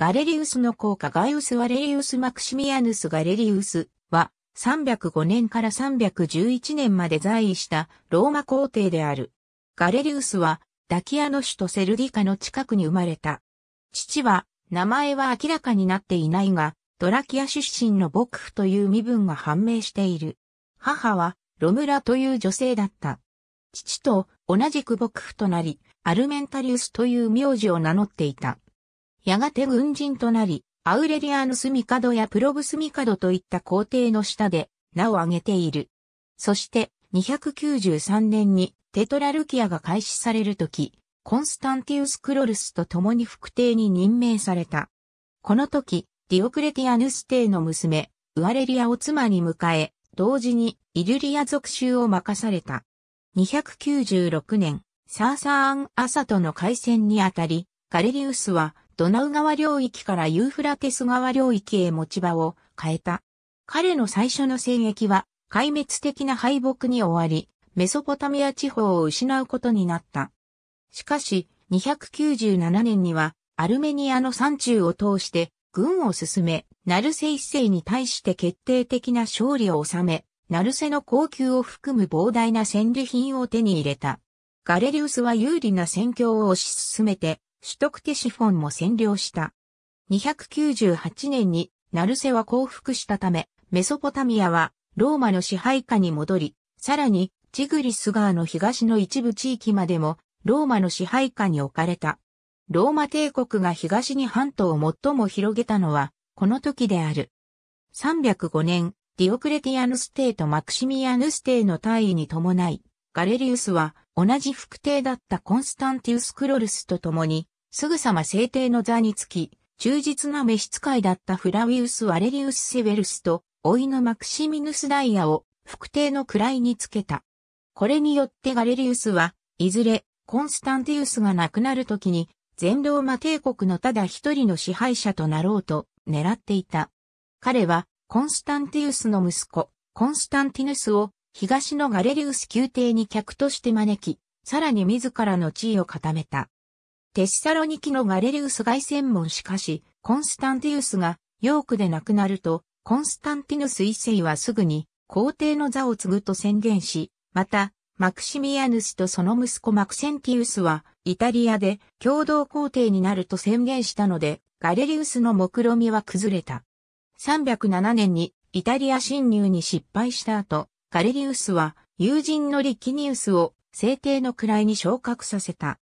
ガレリウスの効果ガイウス・ワレリウス・マクシミアヌス・ガレリウスは305年から311年まで在位したローマ皇帝である。ガレリウスはダキアの首都セルディカの近くに生まれた。父は名前は明らかになっていないが、ドラキア出身の牧夫という身分が判明している。母はロムラという女性だった。父と同じく牧夫となり、アルメンタリウスという名字を名乗っていた。やがて軍人となり、アウレリアヌスミカドやプロブスミカドといった皇帝の下で名を挙げている。そして293年にテトラルキアが開始されるとき、コンスタンティウス・クロルスと共に副帝に任命された。この時、ディオクレティアヌス帝の娘、ウアレリアを妻に迎え、同時にイルリア属州を任された。296年、サーサーアン・アサとの海戦にあたり、ガレリウスはドナウ川領域からユーフラテス川領域へ持ち場を変えた。彼の最初の戦役は壊滅的な敗北に終わり、メソポタミア地方を失うことになった。しかし、297年にはアルメニアの山中を通して軍を進め、ナルセ一世に対して決定的な勝利を収め、ナルセの高級を含む膨大な戦利品を手に入れた。ガレリウスは有利な戦況を推し進めて、シュトクテシフォンも占領した。298年にナルセは降伏したため、メソポタミアはローマの支配下に戻り、さらにチグリス川の東の一部地域までもローマの支配下に置かれた。ローマ帝国が東に半島を最も広げたのはこの時である。305年、ディオクレティアヌス帝とマクシミアヌス帝の退位に伴い、ガレリウスは同じ副帝だったコンスタンティウス・クロルスと共にすぐさま聖帝の座につき、忠実な召使いだったフラウィウス・ワレリウス・セベルスと、老いのマクシミヌス・ダイヤを、副帝の位につけた。これによってガレリウスは、いずれ、コンスタンティウスが亡くなる時に、全ローマ帝国のただ一人の支配者となろうと、狙っていた。彼は、コンスタンティウスの息子、コンスタンティヌスを、東のガレリウス宮廷に客として招き、さらに自らの地位を固めた。テッサロニキのガレリウス外専門しかし、コンスタンティウスがヨークで亡くなると、コンスタンティヌス一世はすぐに皇帝の座を継ぐと宣言し、また、マクシミアヌスとその息子マクセンティウスは、イタリアで共同皇帝になると宣言したので、ガレリウスの目論みは崩れた。307年にイタリア侵入に失敗した後、ガレリウスは友人のリキニウスを聖帝の位に昇格させた。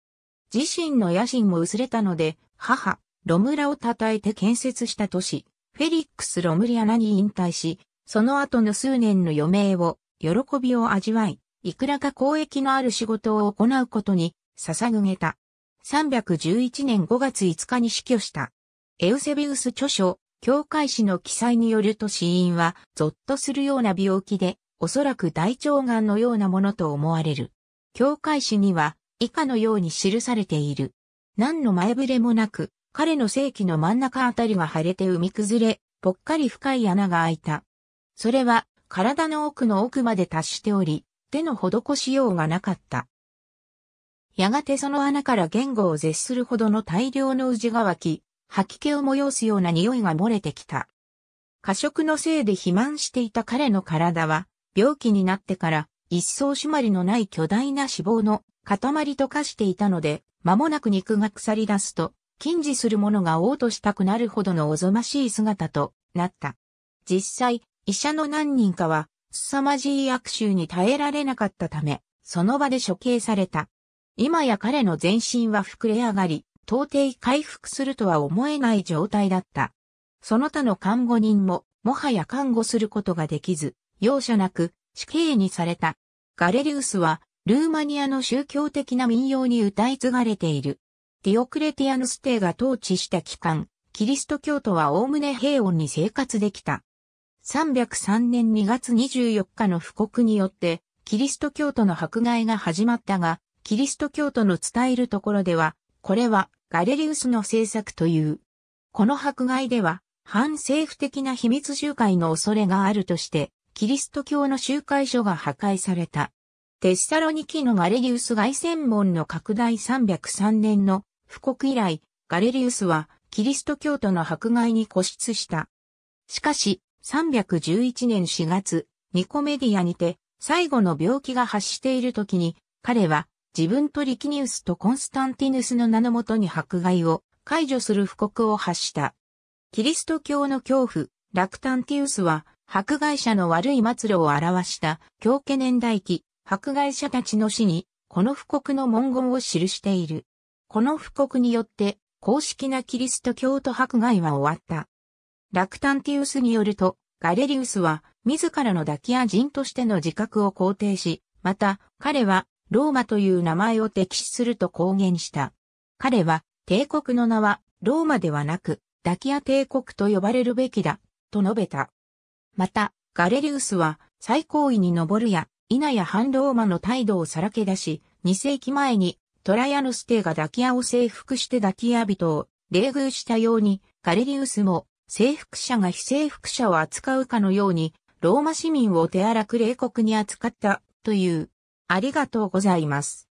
自身の野心も薄れたので、母、ロムラを称えて建設した都市、フェリックス・ロムリアナに引退し、その後の数年の余命を、喜びを味わい、いくらか交易のある仕事を行うことに、捧げた。311年5月5日に死去した。エウセビウス著書、教会史の記載によると死因は、ゾッとするような病気で、おそらく大腸がんのようなものと思われる。教会史には、以下のように記されている。何の前触れもなく、彼の世紀の真ん中あたりが腫れて海崩れ、ぽっかり深い穴が開いた。それは、体の奥の奥まで達しており、手の施しようがなかった。やがてその穴から言語を絶するほどの大量の渦が湧き、吐き気を催すような匂いが漏れてきた。過食のせいで肥満していた彼の体は、病気になってから、一層締まりのない巨大な脂肪の塊と化していたので、間もなく肉が腐り出すと、禁止する者が嘔吐したくなるほどのおぞましい姿となった。実際、医者の何人かは、凄まじい悪臭に耐えられなかったため、その場で処刑された。今や彼の全身は膨れ上がり、到底回復するとは思えない状態だった。その他の看護人も、もはや看護することができず、容赦なく死刑にされた。ガレリウスはルーマニアの宗教的な民謡に歌い継がれている。ディオクレティアヌス帝が統治した期間、キリスト教徒はおおむね平穏に生活できた。303年2月24日の布告によって、キリスト教徒の迫害が始まったが、キリスト教徒の伝えるところでは、これはガレリウスの政策という。この迫害では、反政府的な秘密集会の恐れがあるとして、キリスト教の集会所が破壊された。テッサロニキのガレリウス外旋門の拡大303年の布告以来、ガレリウスはキリスト教徒の迫害に固執した。しかし、311年4月、ニコメディアにて、最後の病気が発している時に、彼は自分とリキニウスとコンスタンティヌスの名のもとに迫害を解除する布告を発した。キリスト教の恐怖、ラクタンティウスは、迫害者の悪い末路を表した、狂気年代記迫害者たちの死に、この布告の文言を記している。この布告によって、公式なキリスト教徒迫害は終わった。ラクタンティウスによると、ガレリウスは、自らのダキア人としての自覚を肯定し、また、彼は、ローマという名前を敵視すると公言した。彼は、帝国の名は、ローマではなく、ダキア帝国と呼ばれるべきだ、と述べた。また、ガレリウスは、最高位に上るや、稲や反ローマの態度をさらけ出し、2世紀前にトラヤヌス帝がダキアを征服してダキア人を冷遇したように、ガレリウスも征服者が非征服者を扱うかのように、ローマ市民を手荒く冷酷に扱ったという。ありがとうございます。